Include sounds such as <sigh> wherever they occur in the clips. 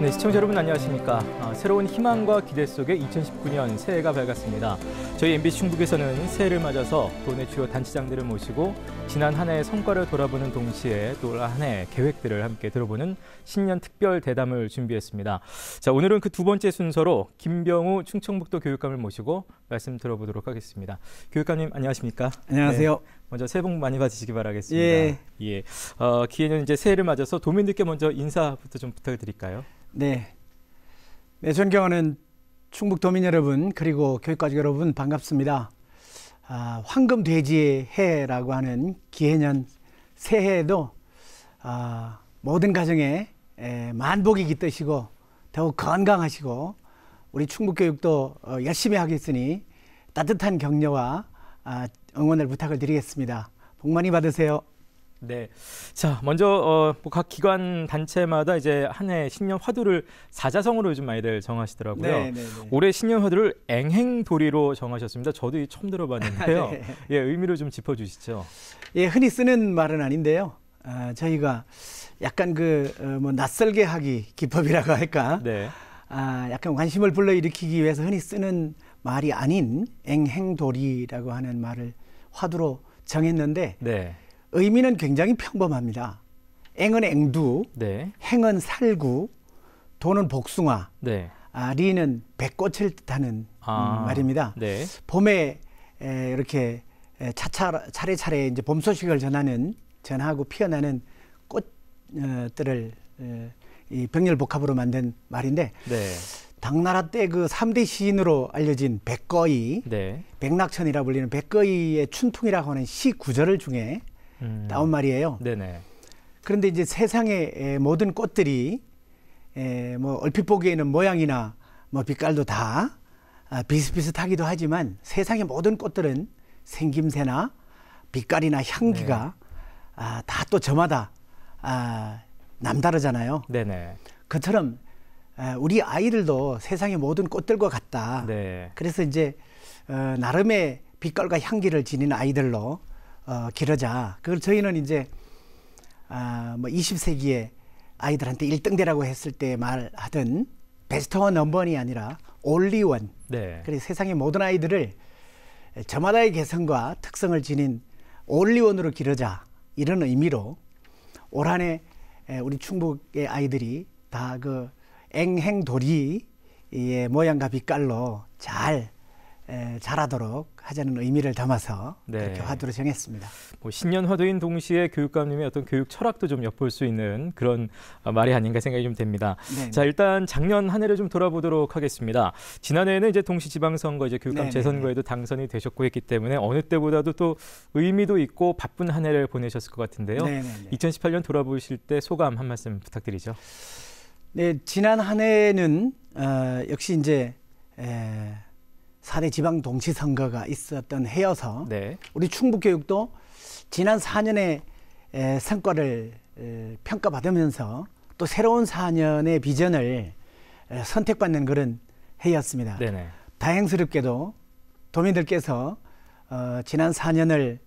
네, 시청자 여러분 안녕하십니까. 아, 새로운 희망과 기대 속에 2019년 새해가 밝았습니다. 저희 MBC 충북에서는 새해를 맞아서 도내 주요 단체장들을 모시고 지난 한 해의 성과를 돌아보는 동시에 또 한 해의 계획들을 함께 들어보는 신년 특별 대담을 준비했습니다. 자, 오늘은 그 두 번째 순서로 김병우 충청북도 교육감을 모시고 말씀 들어보도록 하겠습니다. 교육감님 안녕하십니까? 안녕하세요. 네, 먼저 새해 복 많이 받으시기 바라겠습니다. 예. 예. 어, 기회는 이제 새해를 맞아서 도민들께 먼저 인사부터 좀 부탁드릴까요? 네. 네, 존경하는 충북도민 여러분 그리고 교육가족 여러분 반갑습니다. 아, 황금돼지의 해라고 하는 기해년 새해에도 아, 모든 가정에 에, 만복이 깃드시고 더욱 건강하시고 우리 충북교육도 어, 열심히 하겠으니 따뜻한 격려와 아, 응원을 부탁을 드리겠습니다. 복 많이 받으세요. 네. 자, 먼저 어, 뭐 각 기관 단체마다 이제 한 해 신년 화두를 사자성으로 요즘 많이들 정하시더라고요. 네, 네, 네. 올해 신년 화두를 앵행도리로 정하셨습니다. 저도 이 처음 들어봤는데요. <laughs> 아, 네. 예, 의미를 좀 짚어 주시죠. 예, 흔히 쓰는 말은 아닌데요. 아, 저희가 약간 그뭐 어, 뭐 낯설게 하기 기법이라고 할까? 네. 아, 약간 관심을 불러일으키기 위해서 흔히 쓰는 말이 아닌 앵행도리라고 하는 말을 화두로 정했는데 네. 의미는 굉장히 평범합니다. 앵은 앵두, 네. 행은 살구, 도는 복숭아, 네. 아, 리는 백꽃을 뜻하는 아, 음, 말입니다. 네. 봄에 에, 이렇게 에, 차차 차례차례 이제 봄 소식을 전하는 전하고 피어나는 꽃들을 어, 이 병렬복합으로 만든 말인데 네. 당나라 때 그 3대 시인으로 알려진 백거이, 네. 백낙천이라 불리는 백거이의 춘풍이라고 하는 시 구절을 중에 음. 나온 말이에요. 네네. 그런데 이제 세상의 모든 꽃들이 뭐 얼핏 보기에는 모양이나 뭐 빛깔도 다 아, 비슷비슷하기도 하지만 세상의 모든 꽃들은 생김새나 빛깔이나 향기가 네. 아, 다 또 저마다 아, 남다르잖아요. 네네. 그처럼 아, 우리 아이들도 세상의 모든 꽃들과 같다. 네. 그래서 이제 어, 나름의 빛깔과 향기를 지닌 아이들로 어, 기르자. 그걸 저희는 이제 아, 뭐 20세기에 아이들한테 1등 대라고 했을 때 말하던 베스트 원 넘버원이 아니라 올리 원. 네. 그래서 세상의 모든 아이들을 저마다의 개성과 특성을 지닌 올리 원으로 기르자 이런 의미로 올 한해 우리 충북의 아이들이 다 그 앵행돌이의 모양과 빛깔로 잘 에, 잘하도록 하자는 의미를 담아서 네. 그렇게 화두를 정했습니다. 뭐 신년 화두인 동시에 교육감님의 어떤 교육 철학도 좀 엿볼 수 있는 그런 말이 아닌가 생각이 좀 됩니다. 네네. 자 일단 작년 한 해를 좀 돌아보도록 하겠습니다. 지난해에는 이제 동시 지방선거 이제 교육감 네네. 네, 재선거에도 네. 당선이 되셨고 했기 때문에 어느 때보다도 또 의미도 있고 바쁜 한 해를 보내셨을 것 같은데요. 네네. 2018년 돌아보실 때 소감 한 말씀 부탁드리죠. 네 지난 한 해는 어, 역시 이제 에, 사대 지방 동시 선거가 있었던 해여서 네. 우리 충북 교육도 지난 4년의 에, 성과를 에, 평가받으면서 또 새로운 4년의 비전을 에, 선택받는 그런 해였습니다. 네네. 다행스럽게도 도민들께서 어, 지난 4년을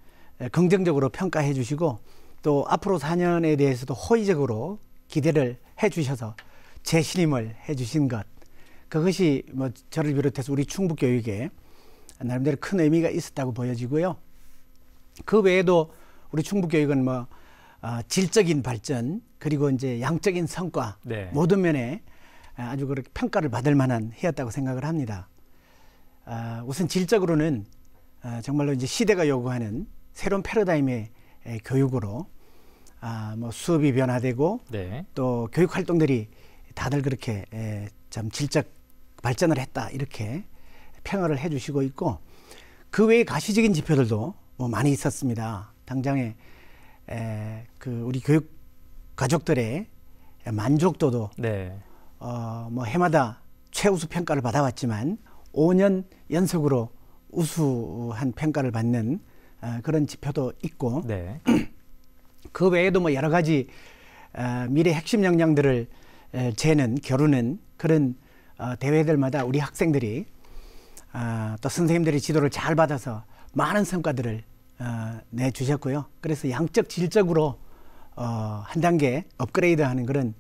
에, 긍정적으로 평가해 주시고 또 앞으로 4년에 대해서도 호의적으로 기대를 해 주셔서 재신임을 해 주신 것 그것이 뭐 저를 비롯해서 우리 충북 교육에 나름대로 큰 의미가 있었다고 보여지고요. 그 외에도 우리 충북 교육은 뭐 어, 질적인 발전 그리고 이제 양적인 성과 네. 모든 면에 아주 그렇게 평가를 받을 만한 해였다고 생각을 합니다. 어, 우선 질적으로는 어, 정말로 이제 시대가 요구하는 새로운 패러다임의 에, 교육으로 아, 뭐 수업이 변화되고 네. 또 교육 활동들이 다들 그렇게 에, 참 질적 발전을 했다 이렇게 평화를 해주시고 있고 그 외에 가시적인 지표들도 뭐 많이 있었습니다. 당장에 에, 그 우리 교육 가족들의 만족도도 네. 어, 뭐 해마다 최우수 평가를 받아왔지만 5년 연속으로 우수한 평가를 받는 어, 그런 지표도 있고 네. <clears throat> 그 외에도 뭐 여러 가지 어, 미래 핵심 역량들을 에, 재는 겨루는 그런 어, 대회들마다 우리 학생들이 어, 또 선생님들의 지도를 잘 받아서 많은 성과들을 어, 내주셨고요. 그래서 양적 질적으로 한 단계 업그레이드하는 그런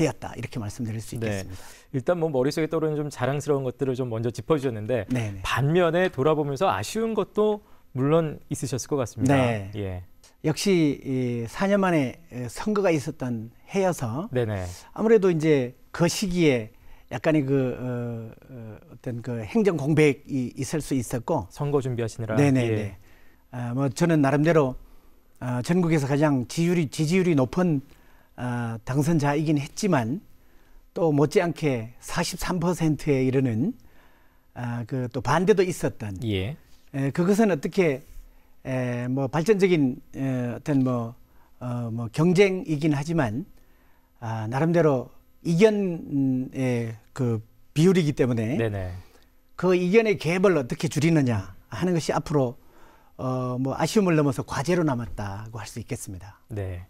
해였다 이렇게 말씀드릴 수 네. 있겠습니다. 네. 일단 뭐 머릿속에 떠오르는 좀 자랑스러운 것들을 좀 먼저 짚어주셨는데 네네. 네. 반면에 돌아보면서 아쉬운 것도 물론 있으셨을 것 같습니다. 네. 예. 역시 이 4년 만에 선거가 있었던 해여서 네네. 네. 아무래도 이제 그 시기에 약간의 그 어, 어, 어떤 그 행정 공백이 있을 수 있었고 선거 준비하시느라 네네네. 예. 아, 뭐 저는 나름대로 어, 전국에서 가장 지지율이 지지율이 높은 어, 당선자이긴 했지만 또 못지않게 43%에 이르는 아, 그또 반대도 있었던. 예. 에, 그것은 어떻게 에, 뭐 발전적인 에, 어떤 뭐, 어, 뭐 경쟁이긴 하지만 아, 나름대로 이견의 음, 예, 그 비율이기 때문에 네네. 그 이견의 갭을 어떻게 줄이느냐 하는 것이 앞으로 어, 뭐 아쉬움을 넘어서 과제로 남았다고 할 수 있겠습니다. 네.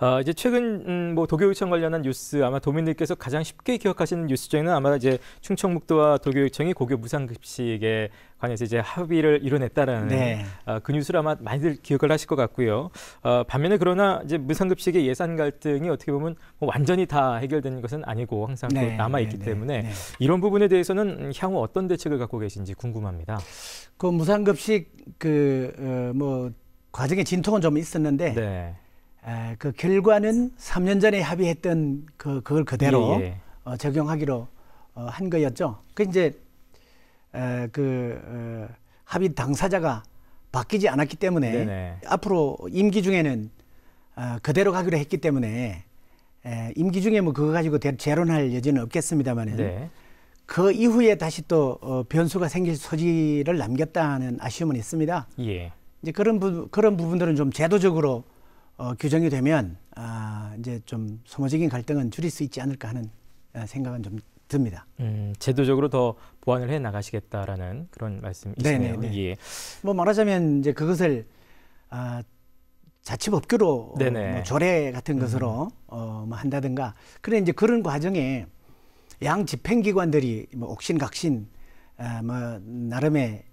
어, 이제 최근 음, 뭐 도교육청 관련한 뉴스 아마 도민들께서 가장 쉽게 기억하시는 뉴스 중에는 아마 이제 충청북도와 도교육청이 고교 무상급식에 관해서 이제 합의를 이뤄냈다라는 네. 어, 그 뉴스를 아마 많이들 기억을 하실 것 같고요. 어, 반면에 그러나 이제 무상급식의 예산 갈등이 어떻게 보면 뭐 완전히 다 해결된 것은 아니고 항상 네. 남아 있기 네. 때문에 네. 이런 부분에 대해서는 향후 어떤 대책을 갖고 계신지 궁금합니다. 그 무상급식 그 그뭐 과정에 진통은 좀 있었는데 네. 에, 그 결과는 3년 전에 합의했던 그 그걸 그대로 예, 예. 어, 적용하기로 어, 한 거였죠. 그 이제 에, 그 어, 합의 당사자가 바뀌지 않았기 때문에 네네. 앞으로 임기 중에는 어, 그대로 가기로 했기 때문에 에, 임기 중에 뭐 그거 가지고 대, 재론할 여지는 없겠습니다만은. 네. 그 이후에 다시 또 어, 변수가 생길 소지를 남겼다는 아쉬움은 있습니다. 예. 이제 그런 부, 그런 부분들은 좀 제도적으로 어, 규정이 되면 아, 이제 좀 소모적인 갈등은 줄일 수 있지 않을까 하는 아, 생각은 좀 듭니다. 음, 제도적으로 더 보완을 해 나가시겠다라는 그런 말씀이시네요. 네네 네, 네. 예. 뭐 말하자면 이제 그것을 아, 자치법규로 어, 뭐 조례 같은 것으로 음. 어, 뭐 한다든가 그래 이제 그런 과정에 양 집행기관들이 뭐 옥신각신 아, 뭐 나름의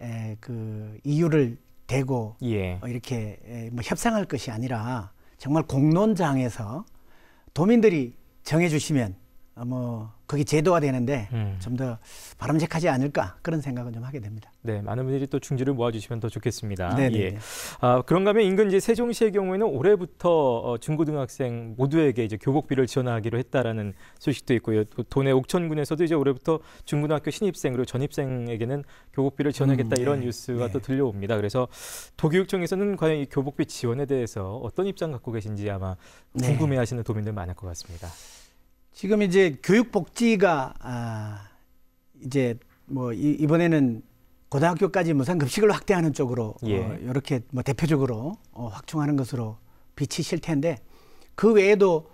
에, 그 이유를 대고 예. 어, 이렇게 에, 뭐 협상할 것이 아니라 정말 공론장에서 도민들이 정해주시면 아, 뭐 그게 제도화 되는데 음. 좀더 바람직하지 않을까 그런 생각은 좀 하게 됩니다. 네, 많은 분들이 또 중지를 모아주시면 더 좋겠습니다. 네, 네 예. 네. 아, 그런가면 인근 이제 세종시의 경우에는 올해부터 어, 중고등학생 모두에게 이제 교복비를 지원하기로 했다라는 소식도 있고요. 또 도내 옥천군에서도 이제 올해부터 중고등학교 신입생 그리고 전입생에게는 교복비를 지원하겠다 음, 이런 네, 뉴스가 네. 또 들려옵니다. 그래서 도교육청에서는 과연 이 교복비 지원에 대해서 어떤 입장 갖고 계신지 아마 네. 궁금해하시는 도민들 많을 것 같습니다. 지금 이제 교육복지가 아, 이제 뭐 이, 이번에는 고등학교까지 무상급식을 확대하는 쪽으로 어, 예. 어, 이렇게 뭐 대표적으로 어, 확충하는 것으로 비치실 텐데 그 외에도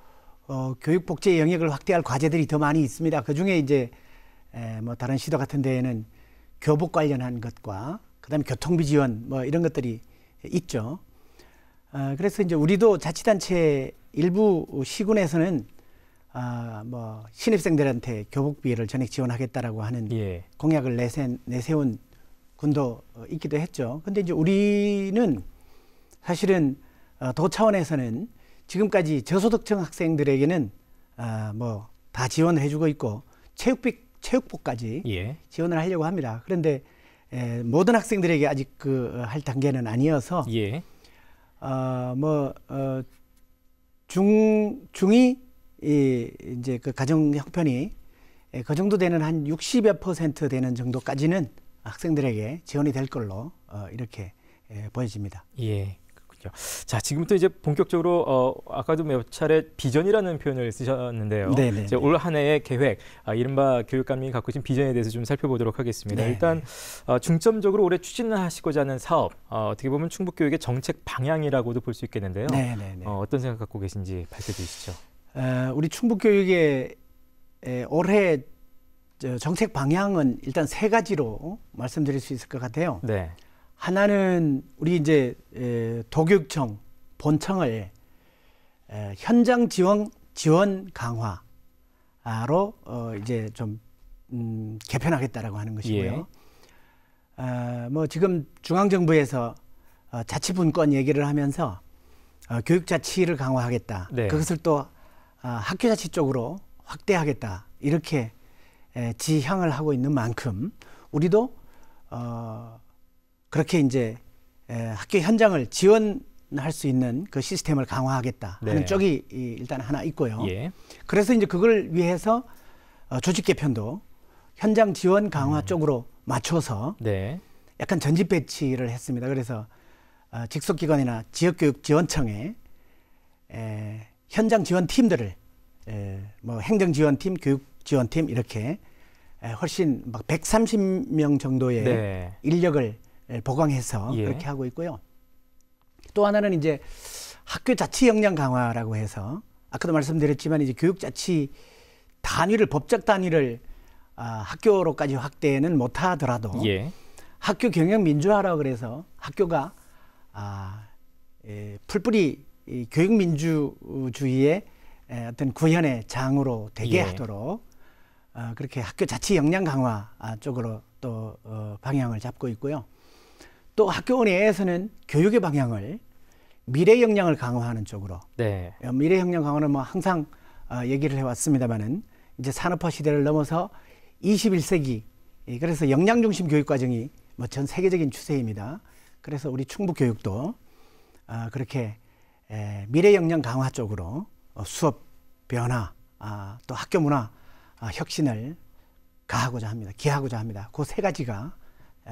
어, 교육복지 영역을 확대할 과제들이 더 많이 있습니다. 그 중에 이제 에, 뭐 다른 시도 같은 데에는 교복 관련한 것과 그다음에 교통비 지원 뭐 이런 것들이 있죠. 어, 그래서 이제 우리도 자치단체 일부 시군에서는 아, 뭐 신입생들한테 교복비를 전액 지원하겠다라고 하는 예. 공약을 내세, 내세운 군도 어, 있기도 했죠. 근데 이제 우리는 사실은 도 어, 차원에서는 지금까지 저소득층 학생들에게는 아, 뭐다 지원을 해주고 있고 체육비 체육복까지 예. 지원을 하려고 합니다. 그런데 에, 모든 학생들에게 아직 그할 어, 단계는 아니어서 예. 어, 뭐 어, 중 중이 이 이제 그 가정 형편이 예, 그 정도 되는 한 60여 퍼센트 되는 정도까지는 학생들에게 지원이 될 걸로 어, 이렇게 에, 예, 보여집니다. 예. 자, 지금부터 이제 본격적으로 어, 아까도 몇 차례 비전이라는 표현을 쓰셨는데요. 네, 네, 이제 네. 올 한해의 계획, 아, 이른바 교육감이 갖고 계신 비전에 대해서 좀 살펴보도록 하겠습니다. 네네. 일단 어, 중점적으로 올해 추진하시고자 하는 사업, 어, 어떻게 보면 충북 교육의 정책 방향이라고도 볼 수 있겠는데요. 어, 어떤 생각 갖고 계신지 밝혀주시죠. 우리 충북교육의 올해 정책 방향은 일단 세 가지로 말씀드릴 수 있을 것 같아요. 네. 하나는 우리 이제 도교육청 본청을 현장 지원 지원 강화로 어, 이제 좀 음, 개편하겠다라고 하는 것이고요. 예. 아, 뭐 지금 중앙정부에서 어, 자치분권 얘기를 하면서 어, 교육자치를 강화하겠다. 네. 그것을 또 아, 학교자치 쪽으로 확대하겠다 이렇게 지향을 하고 있는 만큼 우리도 어, 그렇게 이제 학교 현장을 지원할 수 있는 그 시스템을 강화하겠다 하는 네. 쪽이 일단 하나 있고요. 예. 그래서 이제 그걸 위해서 어, 조직 개편도 현장 지원 강화 음. 쪽으로 맞춰서 네. 약간 전집 배치를 했습니다. 그래서 어, 직속기관이나 지역교육지원청에 에, 현장 지원 팀들을 예, 뭐 행정 지원 팀, 교육 지원 팀 이렇게 예, 훨씬 막 130명 정도의 네. 인력을 예, 보강해서 예. 그렇게 하고 있고요. 또 하나는 이제 학교 자치 역량 강화라고 해서 아까도 말씀드렸지만 이제 교육 자치 단위를 법적 단위를 아, 학교로까지 확대는 못하더라도 예. 학교 경영 민주화라 고 그래서 학교가 아, 에, 풀뿌리 이 교육민주주의의 어떤 구현의 장으로 되게 예. 하도록 어, 그렇게 학교 자치 역량 강화 아, 쪽으로 또 어, 방향을 잡고 있고요. 또 학교 내에서는 교육의 방향을 미래 역량을 강화하는 쪽으로 네. 어, 미래 역량 강화는 뭐 항상 어, 얘기를 해왔습니다만은 이제 산업화 시대를 넘어서 21세기 그래서 역량 중심 교육 과정이 뭐 전 세계적인 추세입니다. 그래서 우리 충북 교육도 어, 그렇게 에, 미래 역량 강화 쪽으로 어, 수업 변화 아, 또 학교 문화 아, 혁신을 가하고자 합니다. 기하고자 합니다. 그 세 가지가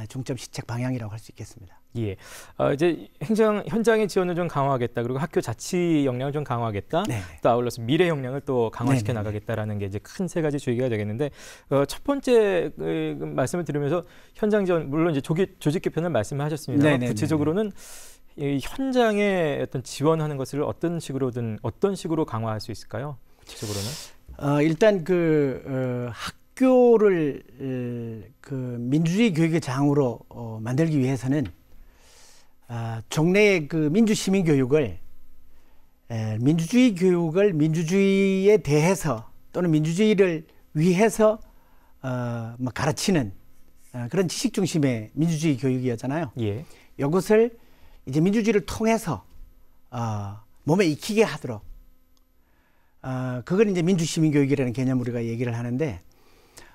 중점 시책 방향이라고 할 수 있겠습니다. 예, 어, 이제 행정 현장의 지원을 좀 강화하겠다. 그리고 학교 자치 역량을 좀 강화하겠다. 네네. 또 아울러서 미래 역량을 또 강화시켜 네네. 네, 네. 나가겠다라는 게 이제 큰 세 가지 주의가 되겠는데 어, 첫 번째 그, 그 말씀을 들으면서 현장 지원 물론 이제 조기, 조직 개편을 말씀하셨습니다. 네, 구체적으로는 네네. 이 현장에 어떤 지원하는 것을 어떤 식으로든 어떤 식으로 강화할 수 있을까요? 구체적으로는? 어, 일단 그 어, 학교를 에, 그 민주주의 교육의 장으로 어, 만들기 위해서는 아, 종래의그 민주 시민 교육을 에, 민주주의 교육을 민주주의에 대해서 또는 민주주의를 위해서 어, 뭐 가르치는 어, 그런 지식 중심의 민주주의 교육이었잖아요. 예. 이것을 이제 민주주의를 통해서 어, 몸에 익히게 하도록 어, 아, 그걸 이제 민주 시민 교육이라는 개념 우리가 얘기를 하는데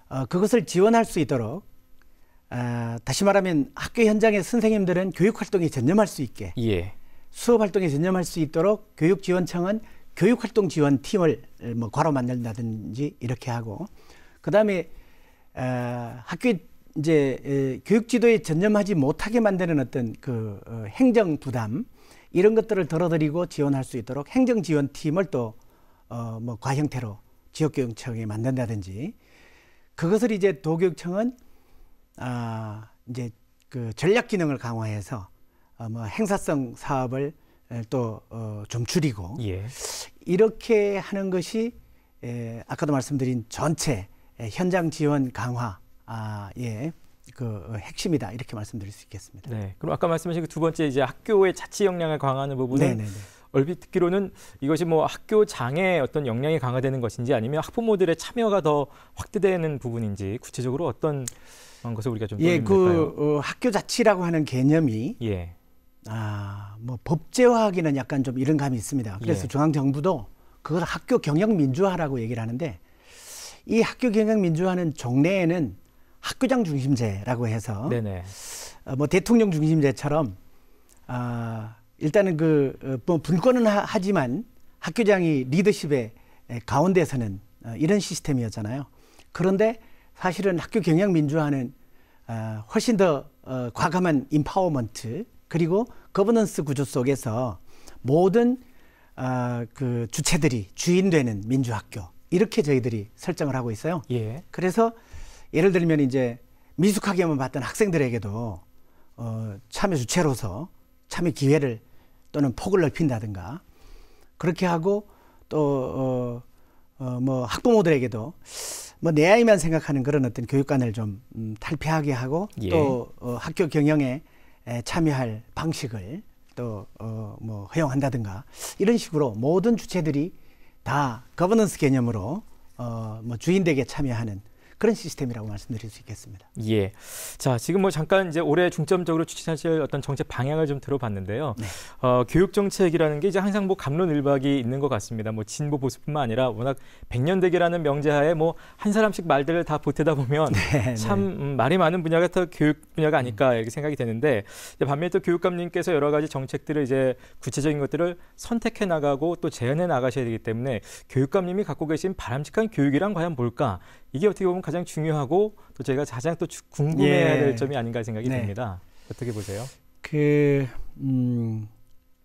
어, 그것을 지원할 수 있도록 어, 다시 말하면 학교 현장의 선생님들은 교육 활동에 전념할 수 있게 예. 수업 활동에 전념할 수 있도록 교육지원청은 교육활동 지원 팀을 뭐 과로 만든다든지 이렇게 하고 그 다음에 학교 이제 교육지도에 전념하지 못하게 만드는 어떤 그 어, 행정 부담 이런 것들을 덜어드리고 지원할 수 있도록 행정 지원 팀을 또어뭐 과형태로 지역교육청에 만든다든지 그것을 이제 도교육청은 아 이제 그 전략 기능을 강화해서 어뭐 행사성 사업을 또어좀 줄이고 예. 이렇게 하는 것이 에 아까도 말씀드린 전체 현장 지원 강화 아, 예. 그 어, 핵심이다 이렇게 말씀드릴 수 있겠습니다. 네. 그럼 아까 말씀하신 그 두 번째 이제 학교의 자치 역량을 강화하는 부분은 네네네. 네, 네. 얼핏 듣기로는 이것이 뭐 학교 장의 어떤 역량이 강화되는 것인지 아니면 학부모들의 참여가 더 확대되는 부분인지 구체적으로 어떤 것을 우리가 좀 예, 그 어, 학교 자치라고 하는 개념이 예. 아, 뭐 법제화하기는 약간 좀 이런 감이 있습니다. 그래서 예. 중앙 정부도 그걸 학교 경영 민주화라고 얘기를 하는데 이 학교 경영 민주화는 종래에는 학교장 중심제라고 해서 네네. 어, 뭐 대통령 중심제처럼 아, 그, 어, 일단은 그뭐 분권은 하, 지만 학교장이 리더십의 가운데서는 어, 이런 시스템이었잖아요. 그런데 사실은 학교 경영 민주화는 어, 훨씬 더 어, 과감한 임파워먼트 그리고 거버넌스 구조 속에서 모든 어, 그 주체들이 주인되는 민주학교 이렇게 저희들이 설정을 하고 있어요. 예. 그래서 예를 들면 이제 미숙하게만 봤던 학생들에게도 어, 참여 주체로서 참여 기회를 또는 폭을 넓힌다든가 그렇게 하고 또 어, 어, 뭐 학부모들에게도 뭐 내 아이만 생각하는 그런 어떤 교육관을 좀 음, 탈피하게 하고 예. 또 어, 학교 경영에 에, 참여할 방식을 또 어, 뭐 허용한다든가 이런 식으로 모든 주체들이 다 거버넌스 개념으로 어, 뭐 주인되게 참여하는 그런 시스템이라고 말씀드릴 수 있겠습니다. 예. 자, 지금 뭐 잠깐 이제 올해 중점적으로 추진하실 어떤 정책 방향을 좀 들어봤는데요. 네. 어, 교육 정책이라는 게 이제 항상 뭐 감론을박이 있는 것 같습니다. 뭐 진보 보수뿐만 아니라 워낙 백년대기라는 명제하에 뭐 한 사람씩 말들을 다 보태다 보면 <laughs> 네, 네, 참 네. 음, 말이 많은 분야가 더 교육 분야가 아닐까 음. 이렇게 생각이 되는데 반면에 또 교육감님께서 여러 가지 정책들을 이제 구체적인 것들을 선택해 나가고 또 제안해 나가셔야 되기 때문에 교육감님이 갖고 계신 바람직한 교육이란 과연 뭘까 이게 어떻게 보면 가장 중요하고 또 저희가 가장 또 궁금해야 예. 될 점이 아닌가 생각이 네. 듭니다. 어떻게 보세요? 그, 음,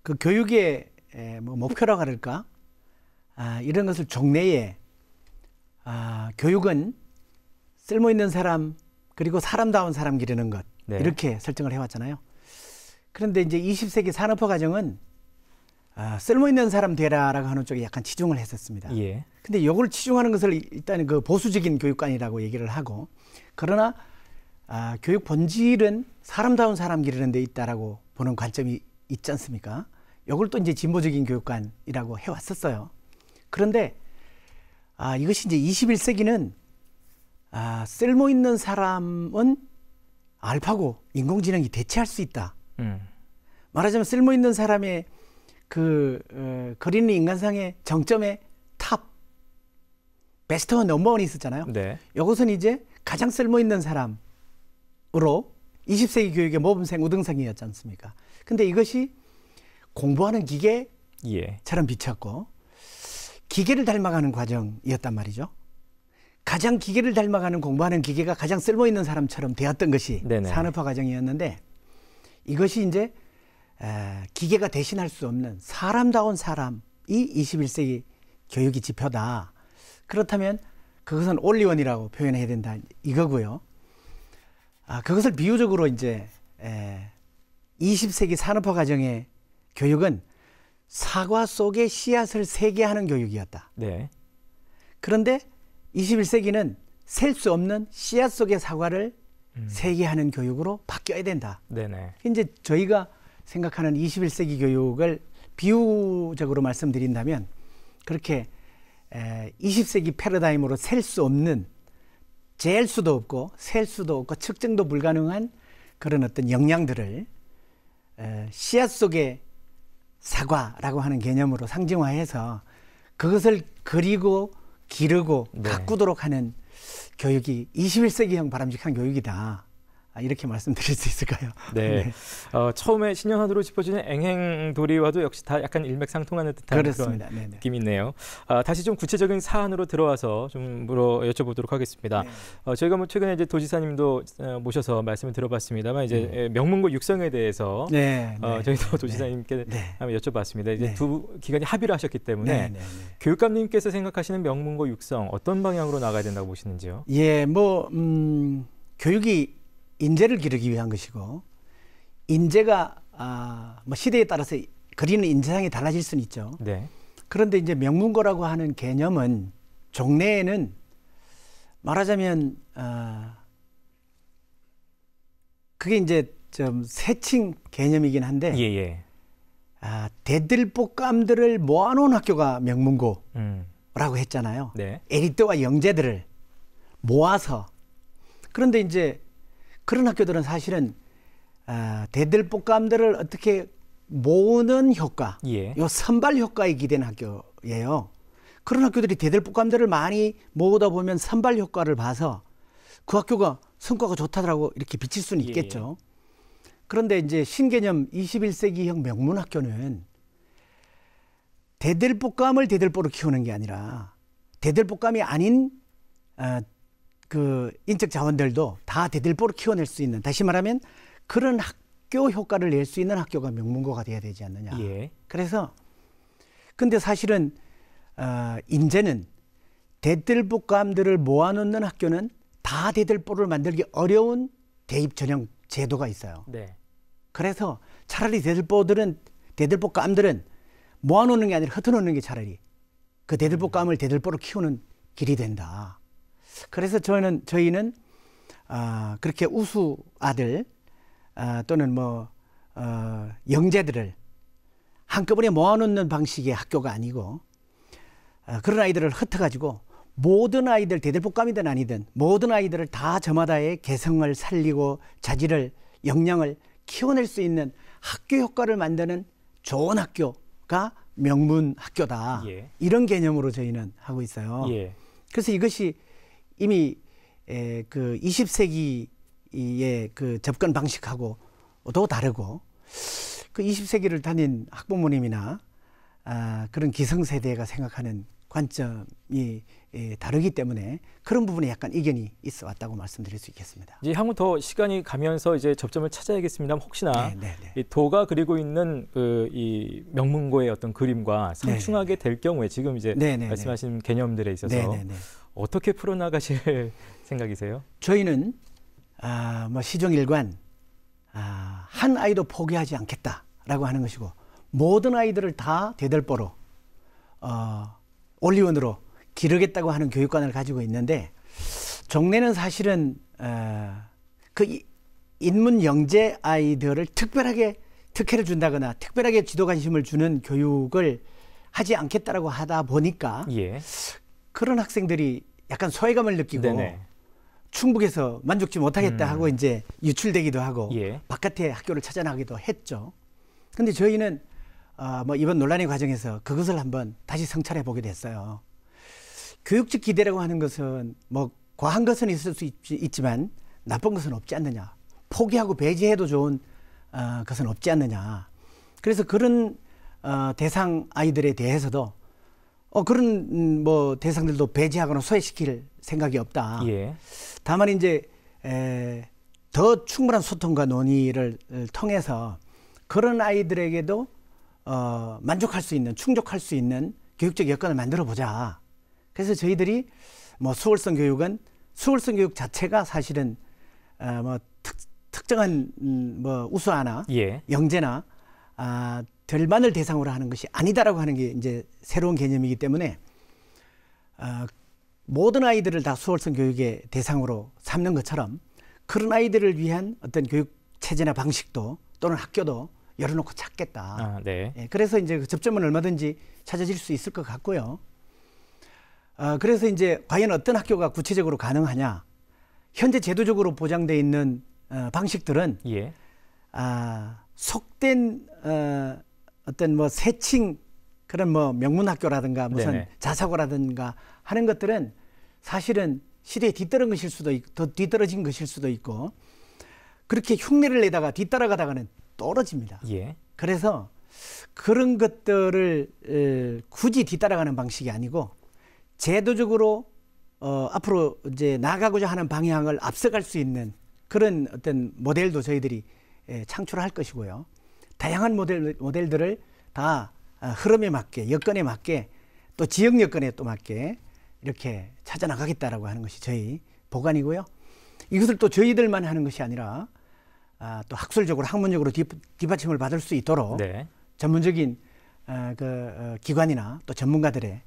그 교육의 에, 뭐 목표라고 그럴까 아, 이런 것을 종래에 아, 교육은 쓸모 있는 사람 그리고 사람다운 사람 기르는 것 네. 이렇게 설정을 해왔잖아요. 그런데 이제 20세기 산업화 과정은 아, 쓸모 있는 사람 되라라고 하는 쪽에 약간 치중을 했었습니다. 예. 근데 요걸 치중하는 것을 일단 그 보수적인 교육관이라고 얘기를 하고 그러나 아, 교육 본질은 사람다운 사람 기르는 데 있다라고 보는 관점이 있지 않습니까? 요걸 또 이제 진보적인 교육관이라고 해 왔었어요. 그런데 아, 이것이 이제 21세기는 아, 쓸모 있는 사람은 알파고 인공지능이 대체할 수 있다. 음. 말하자면 쓸모 있는 사람의 그 어, 그린는 인간상의 정점의 탑 베스트 원 넘버원이 있었잖아요. 네. 이것은 이제 가장 쓸모 있는 사람으로 20세기 교육의 모범생 우등생이었지 않습니까? 근데 이것이 공부하는 기계처럼 예. 비쳤고 기계를 닮아가는 과정이었단 말이죠. 가장 기계를 닮아가는 공부하는 기계가 가장 쓸모 있는 사람처럼 되었던 것이 네네. 산업화 과정이었는데 이것이 이제 기계가 대신할 수 없는 사람다운 사람이 21세기 교육의 지표다. 그렇다면 그것은 올리원이라고 표현해야 된다 이거고요. 아, 그것을 비유적으로 이제 에, 20세기 산업화 과정의 교육은 사과 속에 씨앗을 세게 하는 교육이었다. 네. 그런데 21세기는 셀 수 없는 씨앗 속의 사과를 음. 세게 하는 교육으로 바뀌어야 된다. 네네. 이제 저희가 생각하는 21세기 교육을 비유적으로 말씀드린다면 그렇게 20세기 패러다임으로 셀 수 없는 잴 수도 없고 셀 수도 없고 측정도 불가능한 그런 어떤 영양들을 씨앗 속의 사과라고 하는 개념으로 상징화해서 그것을 그리고 기르고 네. 가꾸도록 하는 교육이 21세기형 바람직한 교육이다. 아, 이렇게 말씀드릴 수 있을까요? <laughs> 네. 네. 어, 처음에 신현안으로 짚어지는 앵행도리와도 역시 다 약간 일맥상통하는 듯한 그렇습니다. 그런 네, 네네. 느낌이 있네요. 아, 다시 좀 구체적인 사안으로 들어와서 좀 물어 여쭤보도록 하겠습니다. 네. 어, 저희가 뭐 최근에 이제 도지사님도 어, 모셔서 말씀을 들어봤습니다만 이제 네. 예, 명문고 육성에 대해서 네, 어, 네. 저희도 도지사님께 한번 여쭤봤습니다. 이제 두 기관이 합의를 하셨기 때문에 교육감님께서 생각하시는 명문고 육성 어떤 방향으로 나가야 된다고 보시는지요? 예, 뭐 음, 교육이 인재를 기르기 위한 것이고 인재가 아, 뭐 시대에 따라서 그리는 인재상이 달라질 수는 있죠. 네. 그런데 이제 명문고라고 하는 개념은 종래에는 말하자면 아, 그게 이제 좀 세칭 개념이긴 한데 예, 예. 아, 대들복감들을 모아놓은 학교가 명문고라고 음. 했잖아요. 네. 에리트와 영재들을 모아서 그런데 이제 그런 학교들은 사실은 어, 아, 대들복감들을 어떻게 모으는 효과, 예. 요 선발 효과에 기댄 학교예요. 그런 학교들이 대들복감들을 많이 모으다 보면 선발 효과를 봐서 그 학교가 성과가 좋다라고 이렇게 비칠 수는 예, 예. 있겠죠. 예. 그런데 이제 신개념 21세기형 명문학교는 대들복감을 대들보로 키우는 게 아니라 대들복감이 아닌 어, 그 인적 자원들도 다 대들보로 키워낼 수 있는 다시 말하면 그런 학교 효과를 낼 수 있는 학교가 명문고가 돼야 되지 않느냐. 예. 그래서 근데 사실은 어, 인제는 대들보감들을 모아놓는 학교는 다 대들보를 만들기 어려운 대입 전형 제도가 있어요. 네. 그래서 차라리 대들보들은 대들보감들은 모아놓는 게 아니라 흩어놓는 게 차라리 그 대들보감을 대들보로 키우는 길이 된다. 그래서 저는 저희는 어, 그렇게 우수 아들 어, 또는 뭐 어, 영재들을 한꺼번에 모아놓는 방식의 학교가 아니고 어, 그런 아이들을 흩어가지고 모든 아이들 대들복감이든 아니든 모든 아이들을 다 저마다의 개성을 살리고 자질을 역량을 키워낼 수 있는 학교 효과를 만드는 좋은 학교가 명문 학교다 예. 이런 개념으로 저희는 하고 있어요. 예. 그래서 이것이 이미 에, 그 20세기의 그 접근 방식하고 또 다르고 그 20세기를 다닌 학부모님이나 아, 그런 기성세대가 생각하는 관점이 예, 다르기 때문에 그런 부분에 약간 이견이 있어 왔다고 말씀드릴 수 있겠습니다. 이제 향후 더 시간이 가면서 이제 접점을 찾아야겠습니다. 혹시나 네, 네, 네. 도가 그리고 있는 그이 명문고의 어떤 그림과 네, 네, 상충하게 네. 될 경우에 지금 이제 말씀하신 개념들에 있어서 어떻게 풀어나가실 <laughs> 생각이세요? 저희는 아, 뭐 시정일관 아, 한 아이도 포기하지 않겠다라고 하는 것이고 모든 아이들을 다 대들보로 어, 올리원으로 기르겠다고 하는 교육관을 가지고 있는데 정례는 사실은 어, 그 인문 영재 아이들을 특별하게 특혜를 준다거나 특별하게 지도 관심을 주는 교육을 하지 않겠다라고 하다 보니까 예. 그런 학생들이 약간 소외감을 느끼고 네네. 충북에서 만족지 못하겠다 음. 하고 이제 유출되기도 하고 예. 바깥에 학교를 찾아나기도 했죠. 근데 저희는 어, 뭐 이번 논란의 과정에서 그것을 한번 다시 성찰해 보게 됐어요. 교육적 기대라고 하는 것은 뭐 과한 것은 있을 수 있, 지만 나쁜 것은 없지 않느냐. 포기하고 배제해도 좋은 어, 것은 없지 않느냐. 그래서 그런 어, 대상 아이들에 대해서도 어, 그런 음, 뭐 대상들도 배제하거나 소외시킬 생각이 없다. 예. 다만 이제 에, 더 충분한 소통과 논의를 통해서 그런 아이들에게도 어, 만족할 수 있는 충족할 수 있는 교육적 여건을 만들어 보자. 그래서 저희들이 뭐 수월성 교육은 수월성 교육 자체가 사실은 어, 뭐 특, 특정한 음, 뭐 우수 하나, 예. 영재나 아, 절반을 대상으로 하는 것이 아니다라고 하는 게 이제 새로운 개념이기 때문에 어, 모든 아이들을 다 수월성 교육의 대상으로 삼는 것처럼 그런 아이들을 위한 어떤 교육 체제나 방식도 또는 학교도 열어놓고 찾겠다. 아, 네. 예, 그래서 이제 그 접점은 얼마든지 찾아질 수 있을 것 같고요. 어, 그래서 이제 과연 어떤 학교가 구체적으로 가능하냐? 현재 제도적으로 보장돼 있는 어, 방식들은 예. 아, 속된 어, 어떤 뭐 세칭 그런 뭐 명문학교라든가 무슨 네네. 자사고라든가 하는 것들은 사실은 시대에 뒤떨어진 것일 수도 있고 더 뒤떨어진 것일 수도 있고 그렇게 흉내를 내다가 뒤따라가다가는 떨어집니다. 예. 그래서 그런 것들을 굳이 뒤따라가는 방식이 아니고 제도적으로 어, 앞으로 이제 나가고자 하는 방향을 앞서갈 수 있는 그런 어떤 모델도 저희들이 예, 창출할 것이고요. 다양한 모델, 모델들을 다 아, 흐름에 맞게 여건에 맞게 또 지역 여건에 또 맞게 이렇게 찾아 나가겠다라고 하는 것이 저희 보관이고요. 이것을 또 저희들만 하는 것이 아니라 아, 또 학술적으로 학문적으로 뒷, 받침을 받을 수 있도록 네. 전문적인 어, 그 어, 기관이나 또 전문가들의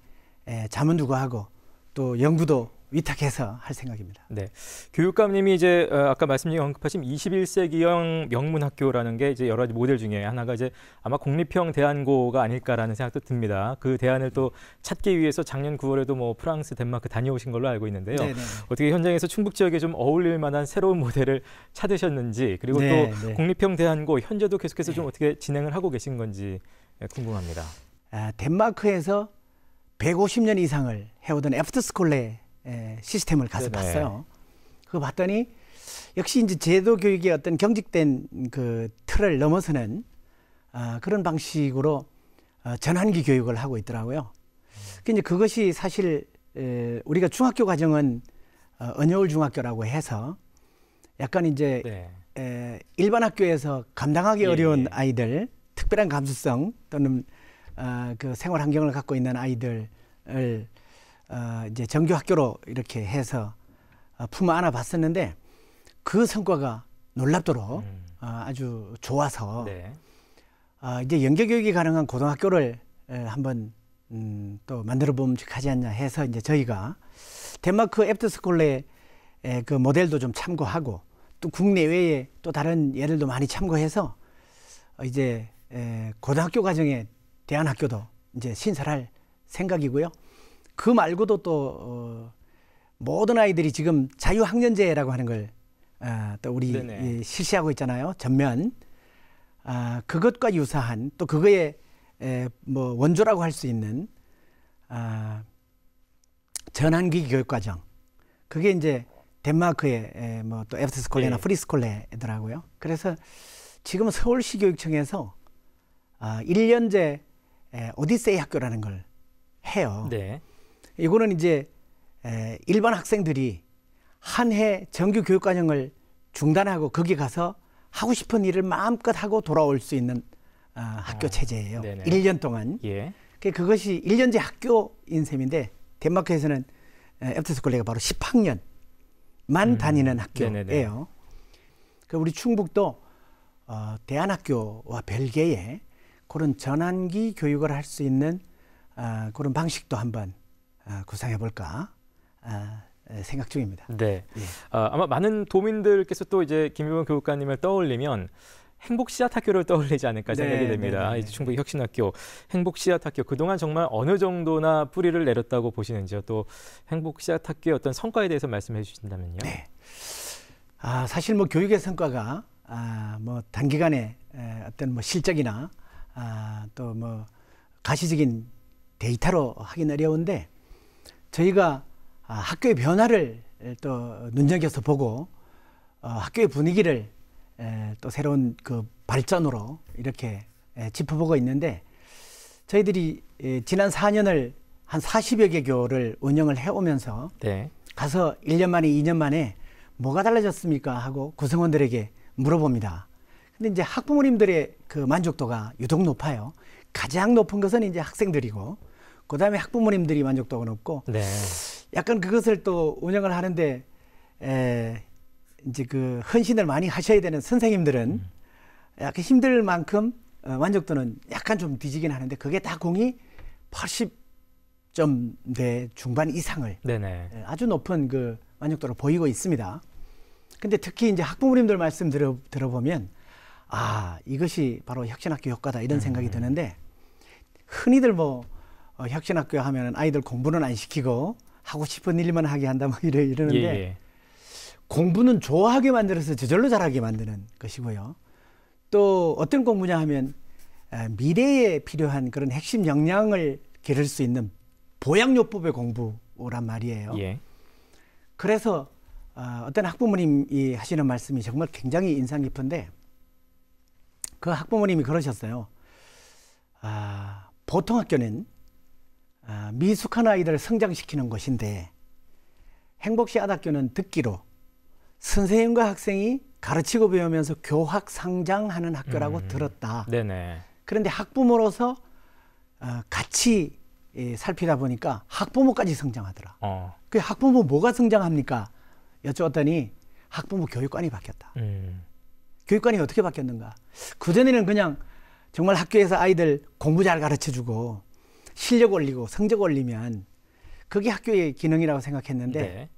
에, 자문도 구하고 또 연구도 위탁해서 할 생각입니다. 네, 교육감님이 이제 어, 아까 말씀이 언급하신 21세기형 명문학교라는 게 이제 여러 가지 모델 중에 하나가 이제 아마 공립형 대안고가 아닐까라는 생각도 듭니다. 그 대안을 또 찾기 위해서 작년 9월에도 뭐 프랑스, 덴마크 다녀오신 걸로 알고 있는데요. 네네. 네. 어떻게 현장에서 충북 지역에 좀 어울릴 만한 새로운 모델을 찾으셨는지 그리고 네네. 또 공립형 네. 대안고 현재도 계속해서 좀 어떻게 진행을 하고 계신 건지 예, 궁금합니다. 아, 덴마크에서 150년 이상을 해오던 애프터스콜레 시스템을 가서 네네. 봤어요. 그거 봤더니 역시 이제 제도 교육의 어떤 경직된 그 틀을 넘어서는 어, 그런 방식으로 어, 전환기 교육을 하고 있더라고요. 그 이제 그것이 사실 에, 우리가 중학교 과정은 어, 언여울 중학교라고 해서 약간 이제 네. 에, 일반 학교에서 감당하기 예, 어려운 아이들 특별한 감수성 또는 어, 그 생활 환경을 갖고 있는 아이들을 어, 이제 정규 학교로 이렇게 해서 어, 품어 안아봤었는데 그 성과가 놀랍도록 음. 어, 아주 좋아서 네. 어, 이제 연계 교육이 가능한 고등학교를 한번 음, 또 만들어 보면 하지 않냐 해서 이제 저희가 덴마크 애프터스콜의 그 모델도 좀 참고하고 또 국내외에 또 다른 예를도 많이 참고해서 이제 에, 고등학교 과정에 대안학교도 이제 신설할 생각이고요. 그 말고도 또 어, 모든 아이들이 지금 자유학년제라고 하는 걸또 아, 우리 네 실시하고 있잖아요. 전면 아, 그것과 유사한 또 그거의 에, 뭐 원조라고 할 수 있는 아, 전환기 교육과정 그게 이제 덴마크의 뭐또 에프스콜레나 네. 예. 프리스콜레더라고요. 그래서 지금 서울시 교육청에서 아, 1년제 에, 오디세이 학교라는 걸 해요. 네. 이거는 이제 에, 일반 학생들이 한 해 정규 교육 과정을 중단하고 거기 가서 하고 싶은 일을 마음껏 하고 돌아올 수 있는 어, 학교 아, 체제예요. 네네. 1년 동안. 예. 그것이 1년제 학교인 셈인데 덴마크에서는 애프터스쿨리가 바로 10학년만 음, 다니는 학교예요. 그 우리 충북도 어, 대안학교와 별개의 그런 전환기 교육을 할 수 있는 아, 그런 방식도 한번 아, 구상해 볼까 아, 생각 중입니다. 네, 예. 아, 마 많은 도민들께서 또 이제 김유범 교육관님을 떠올리면 행복씨앗학교를 떠올리지 않을까 생각이 네, 됩니다. 네, 네, 네. 충북 혁신학교 행복씨앗학교 그동안 정말 어느 정도나 뿌리를 내렸다고 보시는지요? 또 행복씨앗학교의 어떤 성과에 대해서 말씀해 주신다면요. 네. 아 사실 뭐 교육의 성과가 아뭐 단기간에 에 어떤 뭐 실적이나 아, 또뭐 가시적인 데이터로 하긴 어려운데 저희가 아, 학교의 변화를 또 눈여겨서 보고 어, 학교의 분위기를 에, 또 새로운 그 발전으로 이렇게 에, 짚어보고 있는데 저희들이 에, 지난 4년을 한 40여 개 교를 운영을 해오면서 네. 가서 1년 만에 2년 만에 뭐가 달라졌습니까 하고 구성원들에게 물어봅니다. 근데 이제 학부모님들의 그 만족도가 유독 높아요. 가장 높은 것은 이제 학생들이고 그다음에 학부모님들이 만족도가 높고 네. 약간 그것을 또 운영을 하는데 에, 이제 그 헌신을 많이 하셔야 되는 선생님들은 음. 약간 힘들 만큼 어, 만족도는 약간 좀 뒤지긴 하는데 그게 다 공이 80점대 중반 이상을 네네. 예, 아주 높은 그 만족도로 보이고 있습니다. 근데 특히 이제 학부모님들 말씀 들어 들어보면 아 이것이 바로 혁신학교 효과다 이런 음. 생각이 드는데 흔히들 뭐 어, 혁신학교 하면은 아이들 공부는 안 시키고 하고 싶은 일만 하게 한다 뭐 <laughs> 이래 이러는데 예, 예. 공부는 좋아하게 만들어서 저절로 잘하게 만드는 것이고요. 또 어떤 공부냐 하면 에, 미래에 필요한 그런 핵심 역량을 기를 수 있는 보양요법의 공부란 말이에요. 예. 그래서 어, 어떤 학부모님이 하시는 말씀이 정말 굉장히 인상 깊은데 그 학부모님이 그러셨어요. 아, 보통 학교는 아, 미숙한 아이들을 성장시키는 곳인데 행복시 아학교는 듣기로 선생님과 학생이 가르치고 배우면서 교학 상장하는 학교라고 음, 들었다. 네네. 그런데 학부모로서 어, 같이 예, 살피다 보니까 학부모까지 성장하더라. 어. 그 학부모 뭐가 성장합니까? 여쭤봤더니 학부모 교육관이 바뀌었다. 음. 교육관이 어떻게 바뀌었는가? 그전에는 그냥 정말 학교에서 아이들 공부 잘 가르쳐 주고 실력 올리고 성적 올리면 그게 학교의 기능이라고 생각했는데 네.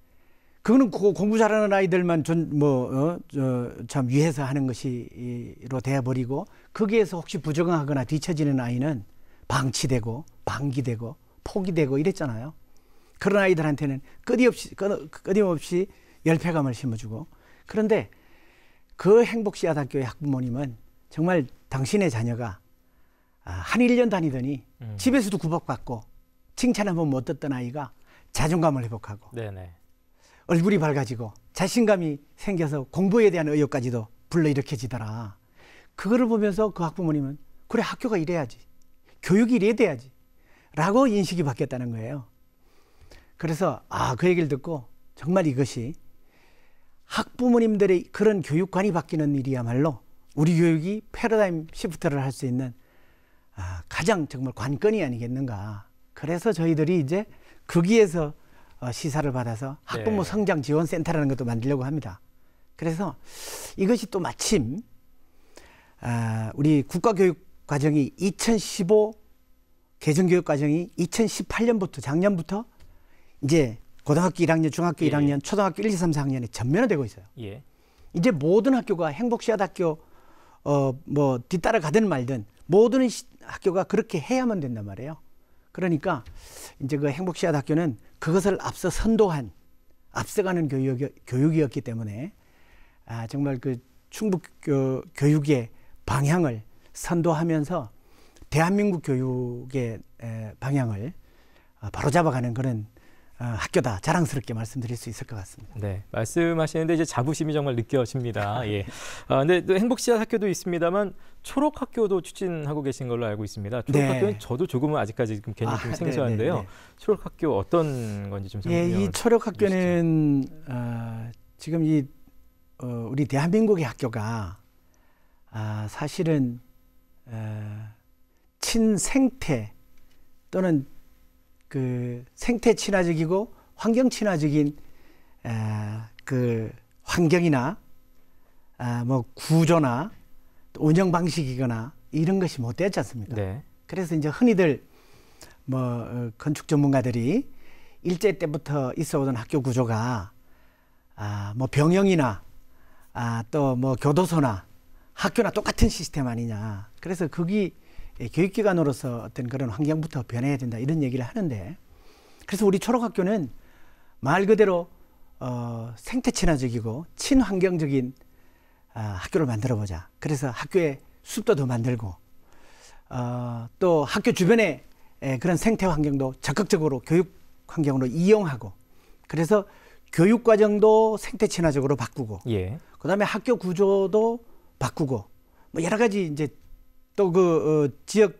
그거는 공부 잘하는 아이들만 좀뭐참 어, 어저 위해서 하는 것이로 되어버리고 거기에서 혹시 부적응하거나 뒤처지는 아이는 방치되고 방기되고 포기되고 이랬잖아요. 그런 아이들한테는 끊임없이 끊임없이 열패감을 심어주고 그런데 그 행복씨앗학교의 학부모님은 정말 당신의 자녀가 아, 한일년 다니더니 음. 집에서도 구박받고 칭찬 한번 못 듣던 아이가 자존감을 회복하고 네네. 얼굴이 밝아지고 자신감이 생겨서 공부에 대한 의욕까지도 불러일으켜지더라. 그거를 보면서 그 학부모님은 그래 학교가 이래야지. 교육이 이래야 돼야지. 라고 인식이 바뀌었다는 거예요. 그래서 아, 그 얘기를 듣고 정말 이것이 학부모님들의 그런 교육관이 바뀌는 일이야말로 우리 교육이 패러다임 시프트를 할 수 있는 아, 가장 정말 관건이 아니겠는가. 그래서 저희들이 이제 거기에서 어, 시사를 받아서 학부모 네. 성장 지원 센터라는 것도 만들려고 합니다. 그래서 이것이 또 마침 아, 우리 국가교육 과정이 2015 개정교육 과정이 2018년부터 작년부터 이제 고등학교 1학년, 중학교 예. 1학년, 초등학교 1, 2, 3, 4학년이 전면화되고 있어요. 예. 이제 모든 학교가 행복시앗학교 어뭐 뒤따라 가든 말든 모든 시, 학교가 그렇게 해야만 된단 말이에요. 그러니까 이제 그 행복시앗학교는 그것을 앞서 선도한 앞서가는 교육, 교육이었기 때문에 아 정말 그 충북 교, 교육의 방향을 선도하면서 대한민국 교육의 방향을 아, 바로잡아가는 그런 아, 학교다 자랑스럽게 말씀드릴 수 있을 것 같습니다. 네, 말씀하시는데 이제 자부심이 정말 느껴집니다. <laughs> 예. 아, 근데 또 행복씨앗 학교도 있습니다만 초록 학교도 추진하고 계신 걸로 알고 있습니다. 초록 네. 학교는 저도 조금은 아직까지 좀 개념이 아, 좀 네, 생소한데요. 네네네. 네, 초록 학교 어떤 건지 좀 설명. 예, 이 초록 학교는 어, 지금 이 어, 우리 대한민국의 학교가 아, 사실은 어, 친생태 또는 그 생태 친화적이고 환경 친화적인 그 환경이나 아, 뭐 구조나 운영 방식이거나 이런 것이 못 되었지 않습니까? 네. 그래서 이제 흔히들 뭐 어, 건축 전문가들이 일제 때부터 있어오던 학교 구조가 아뭐 병영이나 아또 뭐 교도소나 학교나 똑같은 시스템 아니냐. 그래서 거기 예, 교육기관으로서 어떤 그런 환경부터 변해야 된다 이런 얘기를 하는데 그래서 우리 초록학교는 말 그대로 어, 생태 친화적이고 친환경적인 어, 학교를 만들어 보자. 그래서 학교에 숲도 더 만들고 어, 또 학교 주변에 에, 예, 그런 생태 환경도 적극적으로 교육 환경으로 이용하고 그래서 교육 과정도 생태 친화적으로 바꾸고 예. 그다음에 학교 구조도 바꾸고 뭐 여러 가지 이제 또그 어, 지역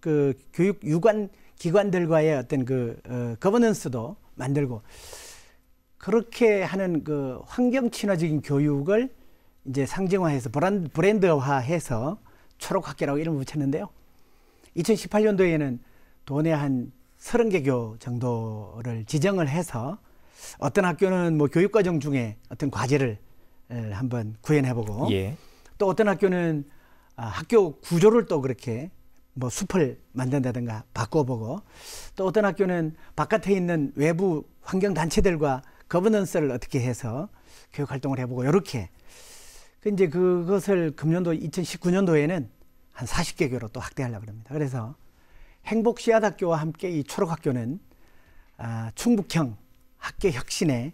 그 교육 유관 기관들과의 어떤 그 어, 거버넌스도 만들고 그렇게 하는 그 환경 친화적인 교육을 이제 상징화해서 브랜드, 브랜드화해서 초록학교라고 이름을 붙였는데요. 2018년도에는 도내 한 30개 교 정도를 지정을 해서 어떤 학교는 뭐 교육 과정 중에 어떤 과제를 한번 구현해보고 예. 또 어떤 학교는 아, 학교 구조를 또 그렇게 뭐 숲을 만든다든가 바꿔보고 또 어떤 학교는 바깥에 있는 외부 환경 단체들과 거버넌스를 어떻게 해서 교육 활동을 해보고 이렇게 그 이제 그것을 금년도 2019년도에는 한 40개교로 또 확대하려고 합니다. 그래서 행복 시앗학교와 함께 이 초록학교는 아, 충북형 학계 혁신의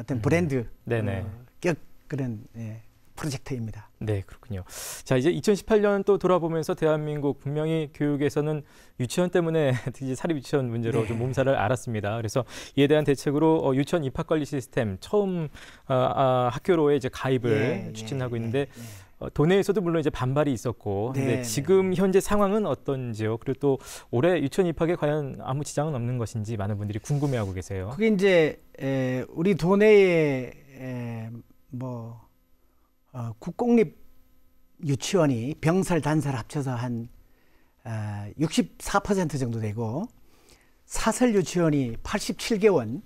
어떤 음. 브랜드 음, 어, 격 그런 예, 프로젝트입니다. 네, 그렇군요. 자, 이제 2018년 또 돌아보면서 대한민국 분명히 교육에서는 유치원 때문에 <laughs> 이제 사립 유치원 문제로 네. 좀 몸살을 앓았습니다 그래서 이에 대한 대책으로 어, 유치원 입학 관리 시스템 처음 아, 아, 학교로의 이제 가입을 예, 추진하고 예, 있는데 예, 어, 도내에서도 물론 이제 반발이 있었고 네. 근데 지금 현재 상황은 어떤지요? 그리고 또 올해 유치원 입학에 과연 아무 지장은 없는 것인지 많은 분들이 궁금해하고 계세요. 그게 이제 에, 우리 도내에 에, 뭐 어, 국공립 유치원이 병살 단살 합쳐서 한64% 어, 정도 되고 사설 유치원이 87개원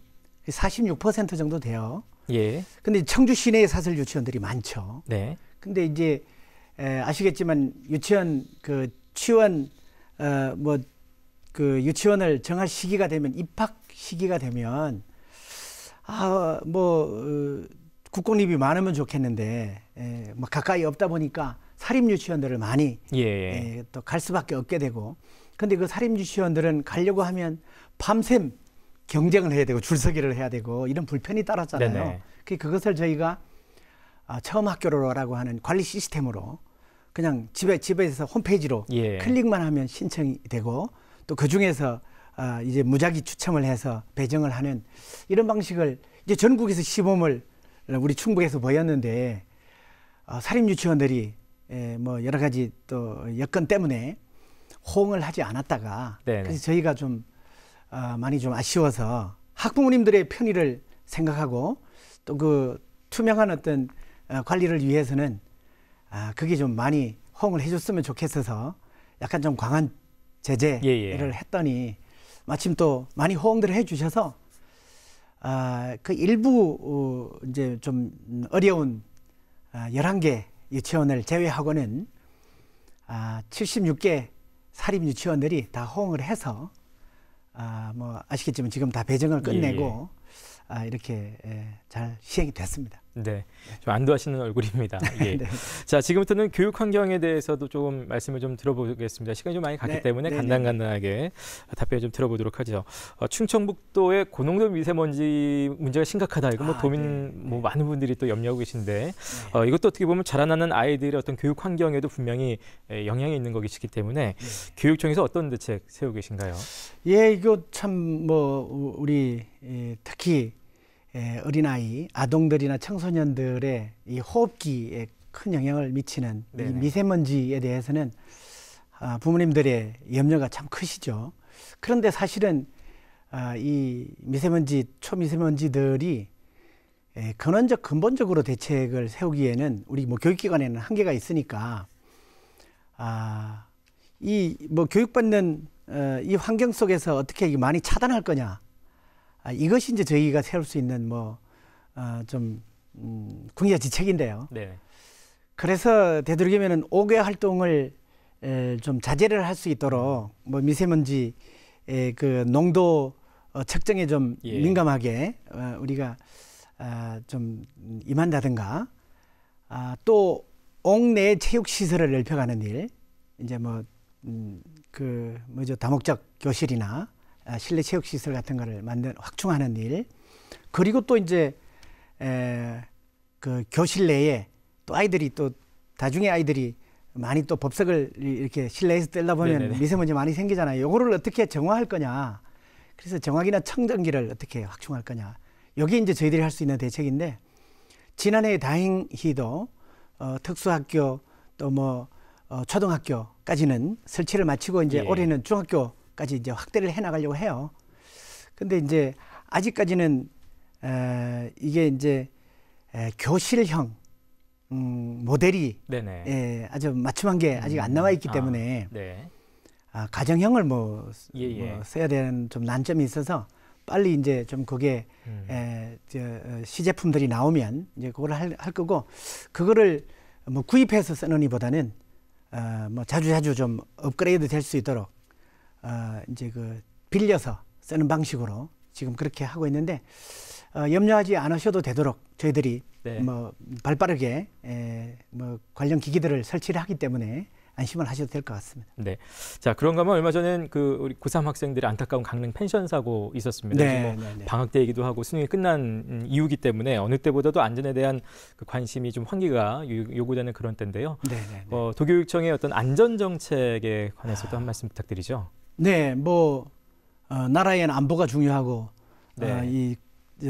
46% 정도 돼요. 예. 근데 청주 시내에 사설 유치원들이 많죠. 네. 근데 이제 에, 아시겠지만 유치원 그 취원 어, 뭐그 유치원을 정할 시기가 되면 입학 시기가 되면 아뭐 어, 국공립이 많으면 좋겠는데 에, 예, 뭐 가까이 없다 보니까 사립 유치원들을 많이 예. 에, 예. 예, 또갈 수밖에 없게 되고 근데 그 사립 유치원들은 가려고 하면 밤샘 경쟁을 해야 되고 줄서기를 해야 되고 이런 불편이 따랐잖아요. 그 그것을 저희가 아, 처음 학교로라고 하는 관리 시스템으로 그냥 집에 집에서 홈페이지로 예. 클릭만 하면 신청이 되고 또 그 중에서 아, 이제 무작위 추첨을 해서 배정을 하는 이런 방식을 이제 전국에서 시범을 우리 충북에서 보였는데 어, 사립 유치원들이 에, 예, 뭐 여러 가지 또 여건 때문에 호응을 하지 않았다가 네네. 그래서 저희가 좀 어, 많이 좀 아쉬워서 학부모님들의 편의를 생각하고 또 그 투명한 어떤 어, 관리를 위해서는 아, 그게 좀 많이 호응을 해줬으면 좋겠어서 약간 좀 강한 제재를 예, 예. 했더니 마침 또 많이 호응들을 해주셔서 아, 그 일부 어, 이제 좀 어려운 아, 11개 유치원을 제외하고는 아, 76개 사립 유치원들이 다 호응을 해서 아, 뭐 아시겠지만 지금 다 배정을 예, 예. 끝내고 예. 아, 이렇게 예, 잘 시행이 됐습니다. 네, 좀 안도하시는 얼굴입니다. <laughs> 예. 네. 자, 지금부터는 교육 환경에 대해서도 조금 말씀을 좀 들어보겠습니다. 시간이 좀 많이 갔기 네. 때문에 네, 네. 간단간단하게 답변 을좀 들어보도록 하죠. 어, 충청북도의 고농도 미세먼지 문제가 심각하다. 이거 뭐 아, 도민 네. 뭐 네. 많은 분들이 또 염려하고 계신데 어, 이것도 어떻게 보면 자라나는 아이들의 어떤 교육 환경에도 분명히 에, 영향이 있는 것이기 때문에 교육청에서 어떤 대책 세우고 계신가요? 예, 이거 참 뭐 우리 특히 예, 어린아이, 아동들이나 청소년들의 이 호흡기에 큰 영향을 미치는 이 미세먼지에 대해서는 아, 부모님들의 염려가 참 크시죠. 그런데 사실은 아, 이 미세먼지, 초미세먼지들이 예, 근원적 근본적으로 대책을 세우기에는 우리 뭐 교육기관에는 한계가 있으니까 아, 이뭐 교육받는 어, 이 환경 속에서 어떻게 많이 차단할 거냐 아, 이것이 이제 저희가 세울 수 있는 뭐좀 어, 좀, 음, 국내 지책인데요. 네. 그래서 되도록이면은 5개 활동을 에, 좀 자제를 할 수 있도록 뭐 미세먼지 에, 그 농도 어, 측정에 좀 예. 민감하게 어, 우리가 아, 좀 임한다든가 아, 또 옥내 체육 시설을 넓혀가는 일 이제 뭐 음, 그 뭐죠 다목적 교실이나 아, 실내 체육 시설 같은 거를 만든 확충하는 일 그리고 또 이제 에, 그 교실 내에 또 아이들이 또 나중에 아이들이 많이 또 법석을 이렇게 실내에서 떼다 보면 네네네. 미세먼지 많이 생기잖아요. 요거를 어떻게 정화할 거냐. 그래서 정화기나 청정기를 어떻게 확충할 거냐. 여기 이제 저희들이 할 수 있는 대책인데 지난해 다행히도 어, 특수학교 또뭐 어, 초등학교까지는 설치를 마치고 이제 예. 올해는 중학교 까지 이제 확대를 해 나가려고 해요. 근데 이제 아직까지는 에, 이게 이제 에, 교실형 음, 모델이 네네. 예, 아주 맞춤한 게 아직 안 나와 있기 음, 아, 때문에 아, 네. 아, 가정형을 뭐, 예, 예. 뭐 예. 써야 되는 좀 난점이 있어서 빨리 이제 좀 그게 음. 에, 저, 어, 시제품들이 나오면 이제 그걸 할, 할 거고 그거를 뭐 구입해서 쓰느니보다는 어, 뭐 자주 자주 좀 업그레이드 될 수 있도록 어, 이제 그 빌려서 쓰는 방식으로 지금 그렇게 하고 있는데 어, 염려하지 않으셔도 되도록 저희들이 네. 뭐 발빠르게 에, 예, 뭐 관련 기기들을 설치를 하기 때문에 안심을 하셔도 될 것 같습니다. 네. 자, 그런가 하면 얼마 전에그 우리 고3 학생들의 안타까운 강릉 펜션 사고 있었습니다. 네, 뭐 네, 네. 방학 때이기도 하고 수능이 끝난 음, 이유기 때문에 어느 때보다도 안전에 대한 그 관심이 좀 환기가 요구되는 그런 때인데요. 네, 네, 네. 어, 도교육청의 어떤 안전 정책에 관해서도 아... 한 말씀 부탁드리죠. 네, 뭐 어, 나라에는 안보가 중요하고 어, 네. 어, 이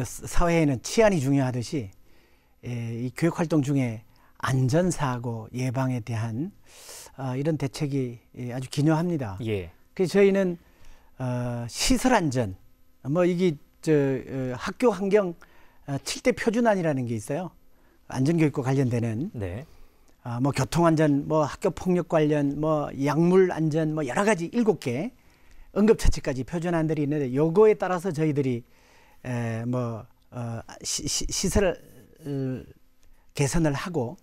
사회에는 치안이 중요하듯이 에, 예, 이 교육 활동 중에 안전 사고 예방에 대한 어, 이런 대책이 예, 아주 기념합니다 예. 그 저희는 어, 시설 안전 뭐 이게 저 어, 학교 환경 어, 칠대 표준안이라는 게 있어요. 안전교육과 관련되는. 네. 아, 뭐 교통안전, 뭐 학교 폭력 관련, 뭐 약물 안전, 뭐 여러 가지 일곱 개 응급처치까지 표준안들이 있는데 요거에 따라서 저희들이 에, 뭐 어, 시, 시설 어, 개선을 하고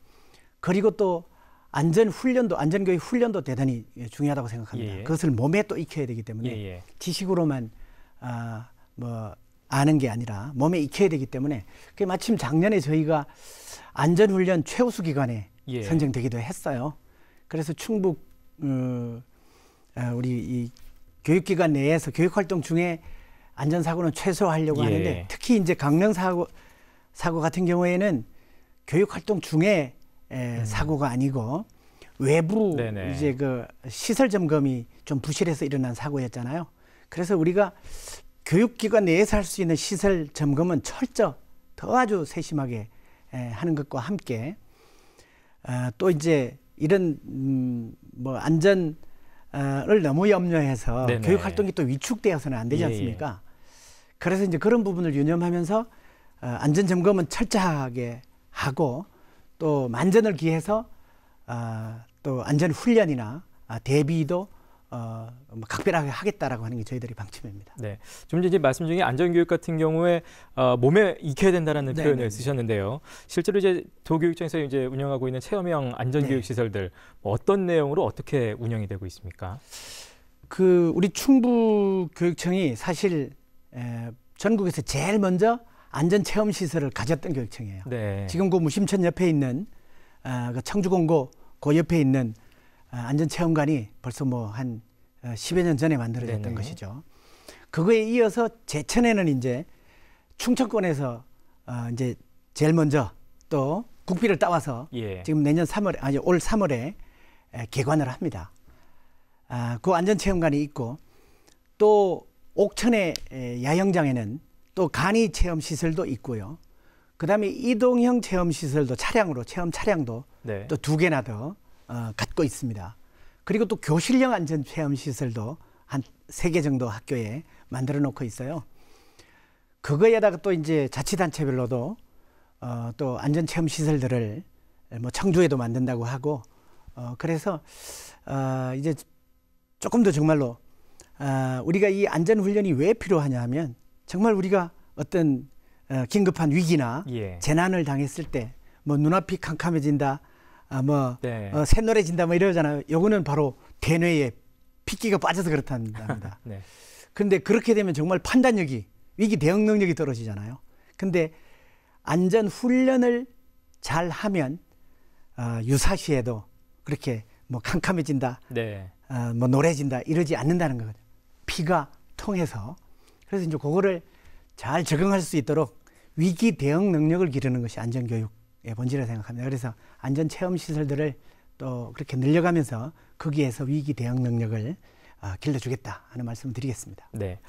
그리고 또 안전 훈련도 안전 교육 훈련도 대단히 중요하다고 생각합니다. 예 그것을 몸에 또 익혀야 되기 때문에 예예. 예. 지식으로만 아, 뭐 아는 게 아니라 몸에 익혀야 되기 때문에 그 마침 작년에 저희가 안전 훈련 최우수 기간에 예. 선정되기도 했어요. 그래서 충북 어, 아, 우리 이 교육기관 내에서 교육활동 중에 안전사고는 최소화하려고 예. 하는데 특히 이제 강릉 사고 사고 같은 경우에는 교육활동 중에 에, 음. 사고가 아니고 외부 네네. 이제 그 시설 점검이 좀 부실해서 일어난 사고였잖아요. 그래서 우리가 교육기관 내에서 할 수 있는 시설 점검은 철저 더 아주 세심하게 에, 하는 것과 함께 어, 또 이제 이런 음, 뭐 안전을 너무 염려해서 네네. 교육 활동이 또 위축되어서는 안 되지 예, 예. 않습니까? 예. 그래서 이제 그런 부분을 유념하면서 어, 안전 점검은 철저하게 하고 또 만전을 기해서 어, 또 안전 훈련이나 아, 대비도 어, 뭐 각별하게 하겠다라고 하는 게 저희들의 방침입니다. 네, 좀 전에 말씀 중에 안전교육 같은 경우에 어, 몸에 익혀야 된다라는 네 표현을 네, 네. 쓰셨는데요. 실제로 이제 도교육청에서 이제 운영하고 있는 체험형 안전교육 네. 시설들 뭐 어떤 내용으로 어떻게 운영이 되고 있습니까? 그 우리 충북 교육청이 사실 에, 전국에서 제일 먼저 안전 체험 시설을 가졌던 교육청이에요. 네. 지금 그 무심천 옆에 있는 어, 그 청주공고 그 옆에 있는 아, 안전체험관이 벌써 뭐 한 10여 어, 년 전에 만들어졌던 네네. 것이죠. 그거에 이어서 제천에는 이제 충청권에서 어, 이제 제일 먼저 또 국비를 따와서 예. 지금 내년 3월 아니 올 3월에 개관을 합니다. 아, 그 안전체험관이 있고 또 옥천의 야영장에는 또 간이 체험 시설도 있고요. 그다음에 이동형 체험 시설도 차량으로 체험 차량도 네. 또두 개나 더 어, 갖고 있습니다. 그리고 또 교실형 안전 체험 시설도 한 세 개 정도 학교에 만들어 놓고 있어요. 그거에다가 또 이제 자치단체별로도 어, 또 안전 체험 시설들을 뭐 청주에도 만든다고 하고 어, 그래서 어, 이제 조금 더 정말로 어, 우리가 이 안전 훈련이 왜 필요하냐 하면 정말 우리가 어떤 어, 긴급한 위기나 예. 재난을 당했을 때 뭐 눈앞이 캄캄해진다 아마 네. 어, 샛노래진다 뭐 이러잖아요. 요거는 바로 대뇌에 핏기가 빠져서 그렇답니다. <laughs> 네. 근데 그렇게 되면 정말 판단력이 위기 대응 능력이 떨어지잖아요. 근데 안전 훈련을 잘 하면 어, 유사시에도 그렇게 뭐 캄캄해진다, 네. 어, 뭐 노래진다 이러지 않는다는 거죠 피가 통해서 그래서 이제 그거를 잘 적응할 수 있도록 위기 대응 능력을 기르는 것이 안전 교육 예, 본질을 생각합니다. 그래서 안전 체험 시설들을 또 그렇게 늘려가면서 거기에서 위기 대응 능력을 아, 길러주겠다 하는 말씀을 드리겠습니다. 네,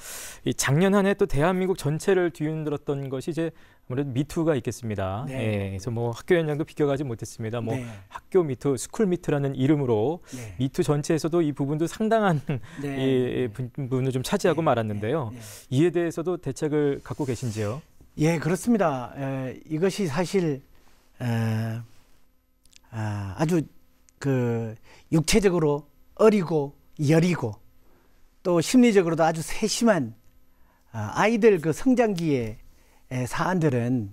이 작년 한 해 또 대한민국 전체를 뒤흔들었던 것이 이제 아무래도 미투가 있겠습니다. 네. 예, 그래서 뭐 학교 현장도 비껴가지 못했습니다. 뭐 네. 학교 미투, 스쿨 미투라는 이름으로 네. 미투 전체에서도 이 부분도 상당한 <laughs> 네. 이 부분을 좀 차지하고 네. 말았는데요. 네. 이에 대해서도 대책을 갖고 계신지요? 예, 그렇습니다. 에, 이것이 사실 에, 아, 아주 그 육체적으로 어리고 여리고 또 심리적으로도 아주 세심한 아, 아이들 그 성장기의 사안들은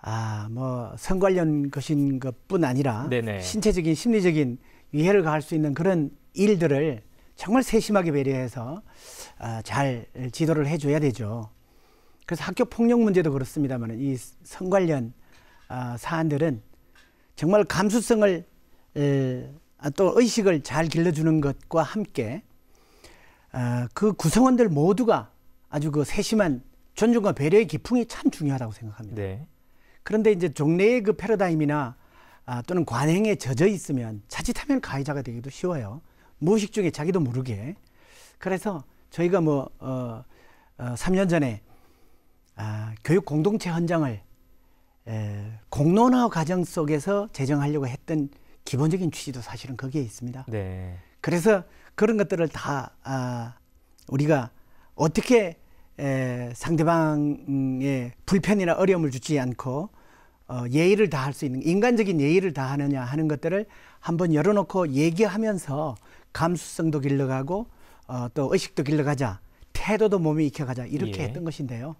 아 뭐 성 관련 것인 것뿐 아니라 네네. 신체적인 심리적인 위해를 가할 수 있는 그런 일들을 정말 세심하게 배려해서 아, 잘 지도를 해줘야 되죠. 그래서 학교 폭력 문제도 그렇습니다만 이 성 관련 아, 사안들은 정말 감수성을 아, 또 의식을 잘 길러주는 것과 함께 아, 그 구성원들 모두가 아주 그 세심한 존중과 배려의 기풍이 참 중요하다고 생각합니다. 네. 그런데 이제 종래의 그 패러다임이나 또는 관행에 젖어 있으면 자칫하면 가해자가 되기도 쉬워요. 무의식 중에 자기도 모르게. 그래서 저희가 뭐, 어, 어, 3년 전에 아, 교육 공동체 헌장을 예, 공론화 과정 속에서 제정하려고 했던 기본적인 취지도 사실은 거기에 있습니다. 네. 그래서 그런 것들을 다 아, 우리가 어떻게 에, 상대방의 불편이나 어려움을 주지 않고 어, 예의를 다할 수 있는 인간적인 예의를 다하느냐 하는 것들을 한번 열어놓고 얘기하면서 감수성도 길러가고 어, 또 의식도 길러가자 태도도 몸에 익혀가자 이렇게 예. 했던 것인데요.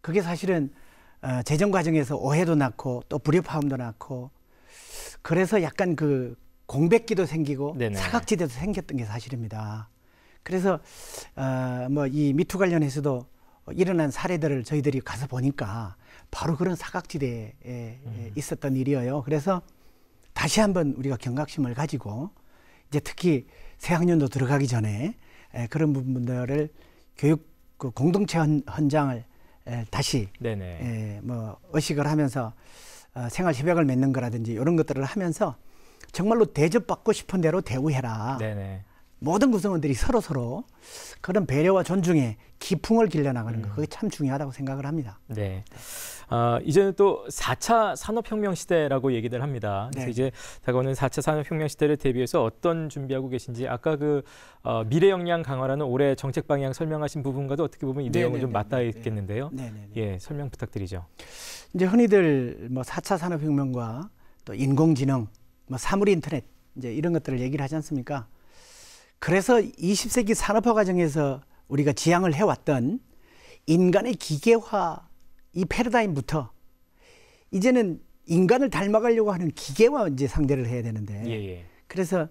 그게 사실은 어, 재정 과정에서 오해도 낳고 또 불협화음도 낳고 그래서 약간 그 공백기도 생기고 네네. 사각지대도 생겼던 게 사실입니다. 그래서 어, 뭐 이 미투 관련해서도 일어난 사례들을 저희들이 가서 보니까 바로 그런 사각지대에 음. 있었던 일이에요. 그래서 다시 한번 우리가 경각심을 가지고 이제 특히 새 학년도 들어가기 전에 에, 그런 부분들을 교육 그 공동체 헌장을 다시 에, 뭐 의식을 하면서 어, 생활 협약을 맺는 거라든지 이런 것들을 하면서 정말로 대접받고 싶은 대로 대우해라. 네네. 모든 구성원들이 서로 서로 그런 배려와 존중에 기풍을 길러나가는 거 음. 그게 참 중요하다고 생각을 합니다. 네. 아, 이제는 또 4차 산업혁명 시대라고 얘기들 합니다. 네. 이제 다가오는 4차 산업혁명 시대를 대비해서 어떤 준비하고 계신지 아까 그 어, 미래 역량 강화라는 올해 정책 방향 설명하신 부분과도 어떻게 보면 이 내용은 네, 네, 좀 네, 맞닿아 있겠는데요. 네네네. 예, 설명 부탁드리죠. 이제 흔히들 뭐 4차 산업혁명과 또 인공지능, 뭐 사물 인터넷 이제 이런 것들을 얘기를 하지 않습니까? 그래서 20세기 산업화 과정에서 우리가 지향을 해왔던 인간의 기계화 이 패러다임부터 이제는 인간을 닮아가려고 하는 기계와 이제 상대를 해야 되는데 예예. 예. 그래서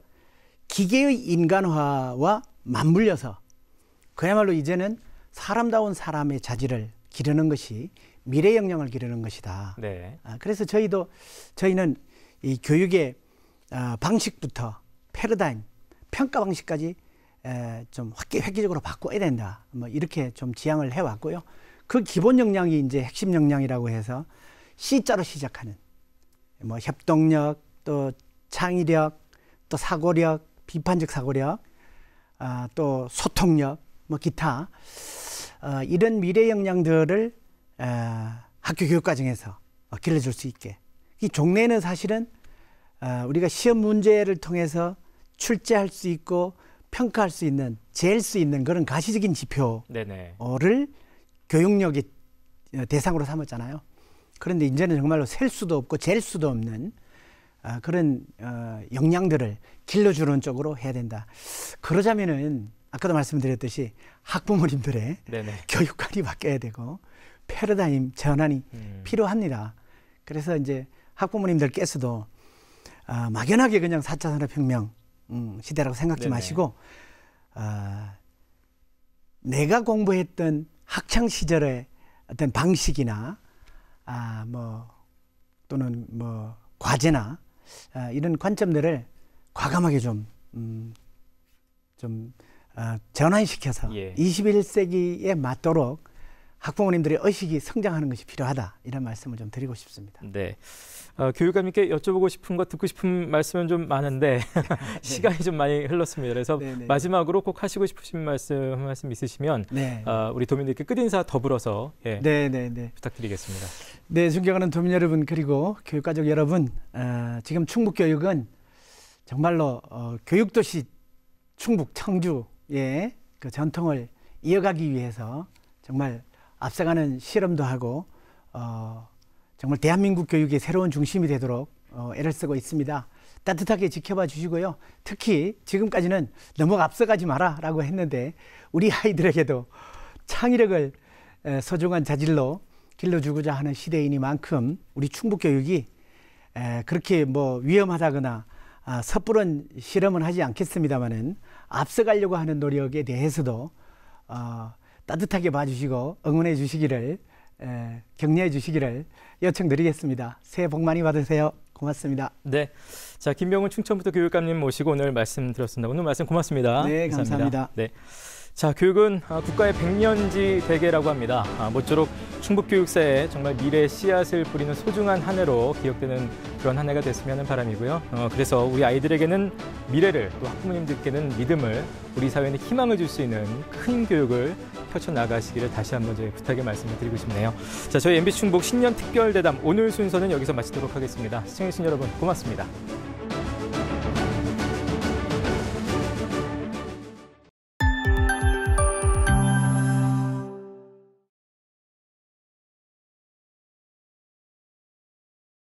기계의 인간화와 맞물려서 그야말로 이제는 사람다운 사람의 자질을 기르는 것이 미래 역량을 기르는 것이다. 네. 아, 그래서 저희도 저희는 이 교육의 아, 방식부터 패러다임 평가 방식까지 에, 좀 획기, 획기적으로 바꿔야 된다. 뭐 이렇게 좀 지향을 해왔고요. 그 기본 역량이 이제 핵심 역량이라고 해서 C자로 시작하는 뭐 협동력, 또 창의력, 또 사고력, 비판적 사고력, 아, 또 소통력, 뭐 기타 어, 이런 미래 역량들을 에, 학교 교육 과정에서 어, 길러줄 수 있게 이 종래는 사실은 어, 우리가 시험 문제를 통해서 출제할 수 있고 평가할 수 있는 잴 수 있는 그런 가시적인 지표를 교육력이 어, 대상으로 삼았잖아요. 그런데 이제는 정말로 셀 수도 없고 잴 수도 없는 아, 그런 어, 역량들을 길러주는 쪽으로 해야 된다. 그러자면은 아까도 말씀드렸듯이 학부모님들의 네네. 교육관이 바뀌어야 되고 패러다임 전환이 음. 필요합니다. 그래서 이제 학부모님들께서도 아, 막연하게 그냥 4차 산업혁명 음, 시대라고 생각지 네네. 마시고 아, 내가 공부했던 학창 시절의 어떤 방식이나 아, 뭐 또는 뭐 과제나 아, 이런 관점들을 과감하게 좀, 음, 좀 아, 전환시켜서 예. 21세기에 맞도록 학부모님들의 의식이 성장하는 것이 필요하다 이런 말씀을 좀 드리고 싶습니다. 네. 어, 교육감님께 여쭤보고 싶은 거 듣고 싶은 말씀은 좀 많은데 <laughs> 네. 시간이 좀 많이 흘렀습니다. 그래서 네네. 네. 마지막으로 꼭 하시고 싶으신 말씀 말씀 있으시면 네. 어, 우리 도민들께 끝인사 더불어서 예, 네네네. 네, 부탁드리겠습니다. 네, 존경하는 도민 여러분 그리고 교육가족 여러분, 어, 지금 충북 교육은 정말로 어, 교육도시 충북 청주의 예, 그 전통을 이어가기 위해서 정말 앞서가는 실험도 하고 어, 정말 대한민국 교육의 새로운 중심이 되도록 어, 애를 쓰고 있습니다. 따뜻하게 지켜봐 주시고요. 특히 지금까지는 너무 앞서가지 마라 라고 했는데 우리 아이들에게도 창의력을 소중한 자질로 길러주고자 하는 시대이니만큼 우리 충북교육이 그렇게 뭐 위험하다거나 아, 섣부른 실험은 하지 않겠습니다만은 앞서가려고 하는 노력에 대해서도 어, 따뜻하게 봐주시고 응원해 주시기를 에, 예, 격려해 주시기를 요청드리겠습니다. 새해 복 많이 받으세요. 고맙습니다. 네. 자, 김병훈 충청북도 교육감님 모시고 오늘 말씀 드렸습니다. 오늘 말씀 고맙습니다. 네, 감사합니다. 감사합니다. 네. 자, 교육은 아, 국가의 백년지 대계라고 합니다. 아, 모쪼록 충북교육사에 정말 미래의 씨앗을 뿌리는 소중한 한 해로 기억되는 그런 한 해가 됐으면 하는 바람이고요. 어, 그래서 우리 아이들에게는 미래를, 또 학부모님들께는 믿음을, 우리 사회는 희망을 줄 수 있는 큰 교육을 펼쳐나가시기를 다시 한번 저희 부탁의 말씀을 드리고 싶네요. 자, 저희 MB 충북 신년 특별대담 오늘 순서는 여기서 마치도록 하겠습니다. 시청해주신 여러분 고맙습니다.